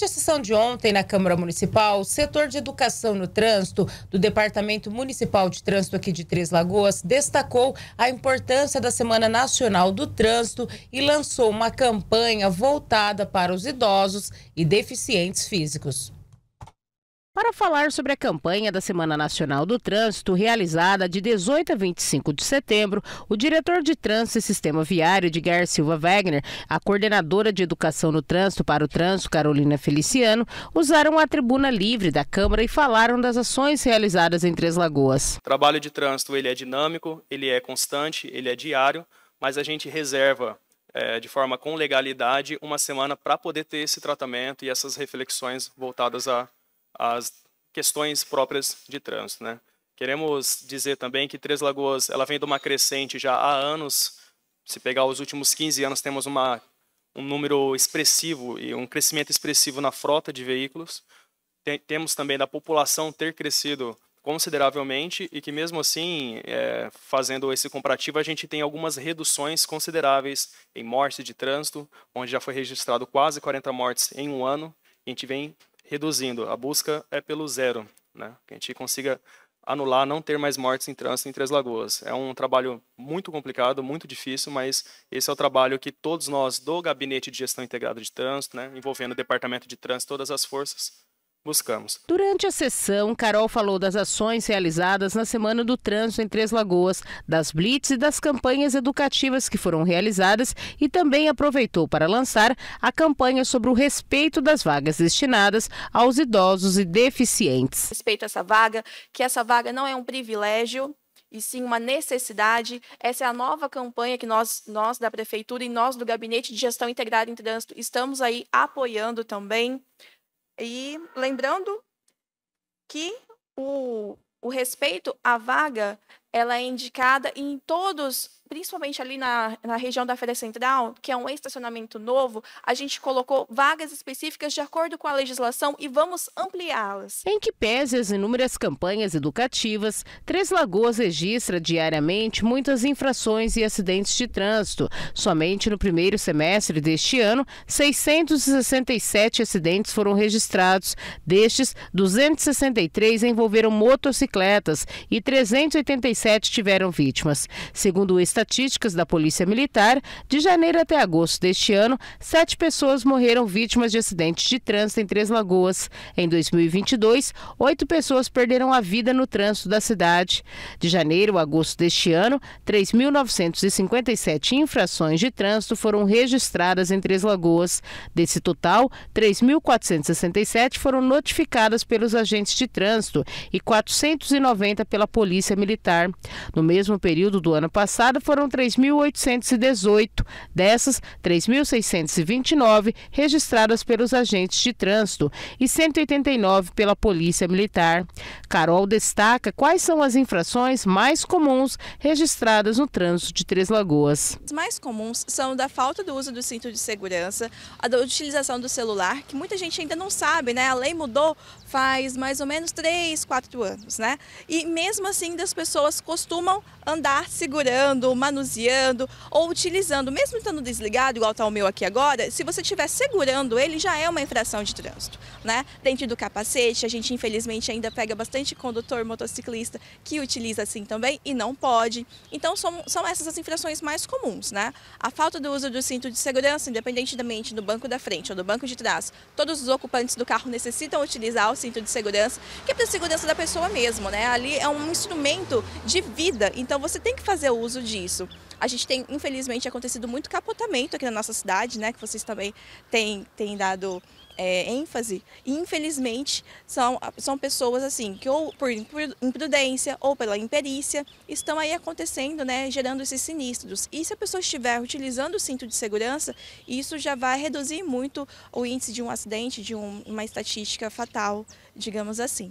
Durante a sessão de ontem na Câmara Municipal, o setor de educação no trânsito do Departamento Municipal de Trânsito aqui de Três Lagoas destacou a importância da Semana Nacional do Trânsito e lançou uma campanha voltada para os idosos e deficientes físicos para falar sobre a campanha da Semana Nacional do Trânsito, realizada de 18 a 25 de setembro, o diretor de Trânsito e Sistema Viário, Edgar Silva Wagner, a coordenadora de Educação no Trânsito para o Trânsito, Carolina Feliciano, usaram a tribuna livre da Câmara e falaram das ações realizadas em Três Lagoas. O trabalho de trânsito ele é dinâmico, ele é constante, ele é diário, mas a gente reserva é, de forma com legalidade uma semana para poder ter esse tratamento e essas reflexões voltadas a as questões próprias de trânsito. Né? Queremos dizer também que Três Lagoas ela vem de uma crescente já há anos. Se pegar os últimos 15 anos, temos uma, um número expressivo e um crescimento expressivo na frota de veículos. Tem, temos também da população ter crescido consideravelmente e que mesmo assim, é, fazendo esse comparativo, a gente tem algumas reduções consideráveis em mortes de trânsito, onde já foi registrado quase 40 mortes em um ano. A gente vem reduzindo. A busca é pelo zero, né? Que a gente consiga anular, não ter mais mortes em trânsito em Três Lagoas. É um trabalho muito complicado, muito difícil, mas esse é o trabalho que todos nós do Gabinete de Gestão Integrada de Trânsito, né, envolvendo o Departamento de Trânsito, todas as forças, buscamos. Durante a sessão, Carol falou das ações realizadas na Semana do Trânsito em Três Lagoas, das blitz e das campanhas educativas que foram realizadas e também aproveitou para lançar a campanha sobre o respeito das vagas destinadas aos idosos e deficientes. Respeito a essa vaga, que essa vaga não é um privilégio, e sim uma necessidade. Essa é a nova campanha que nós, nós da Prefeitura e nós do Gabinete de Gestão Integrada em Trânsito estamos aí apoiando também. E lembrando que o, o respeito à vaga ela é indicada em todos principalmente ali na, na região da Feira Central, que é um estacionamento novo, a gente colocou vagas específicas de acordo com a legislação e vamos ampliá-las. Em que pese as inúmeras campanhas educativas, Três Lagoas registra diariamente muitas infrações e acidentes de trânsito. Somente no primeiro semestre deste ano, 667 acidentes foram registrados. Destes, 263 envolveram motocicletas e 387 tiveram vítimas. Segundo o estatísticas da Polícia Militar, de janeiro até agosto deste ano, sete pessoas morreram vítimas de acidentes de trânsito em Três Lagoas. Em 2022, oito pessoas perderam a vida no trânsito da cidade. De janeiro a agosto deste ano, 3.957 infrações de trânsito foram registradas em Três Lagoas. Desse total, 3.467 foram notificadas pelos agentes de trânsito e 490 pela Polícia Militar. No mesmo período do ano passado, foram 3.818. Dessas, 3.629 registradas pelos agentes de trânsito e 189 pela Polícia Militar. Carol destaca quais são as infrações mais comuns registradas no trânsito de Três Lagoas. As mais comuns são da falta do uso do cinto de segurança, a da utilização do celular, que muita gente ainda não sabe, né? A lei mudou faz mais ou menos 3, 4 anos, né? E mesmo assim, as pessoas costumam andar segurando manuseando ou utilizando, mesmo estando desligado, igual está o meu aqui agora, se você estiver segurando ele, já é uma infração de trânsito. Né? Dentro do capacete, a gente infelizmente ainda pega bastante condutor motociclista que utiliza assim também e não pode. Então são, são essas as infrações mais comuns. Né? A falta do uso do cinto de segurança, independentemente do banco da frente ou do banco de trás, todos os ocupantes do carro necessitam utilizar o cinto de segurança, que é para a segurança da pessoa mesmo. Né? Ali é um instrumento de vida, então você tem que fazer o uso disso isso. A gente tem, infelizmente, acontecido muito capotamento aqui na nossa cidade, né? Que vocês também têm, têm dado é, ênfase. E, infelizmente, são, são pessoas assim que ou por imprudência ou pela imperícia estão aí acontecendo, né? Gerando esses sinistros. E se a pessoa estiver utilizando o cinto de segurança, isso já vai reduzir muito o índice de um acidente, de um, uma estatística fatal, digamos assim.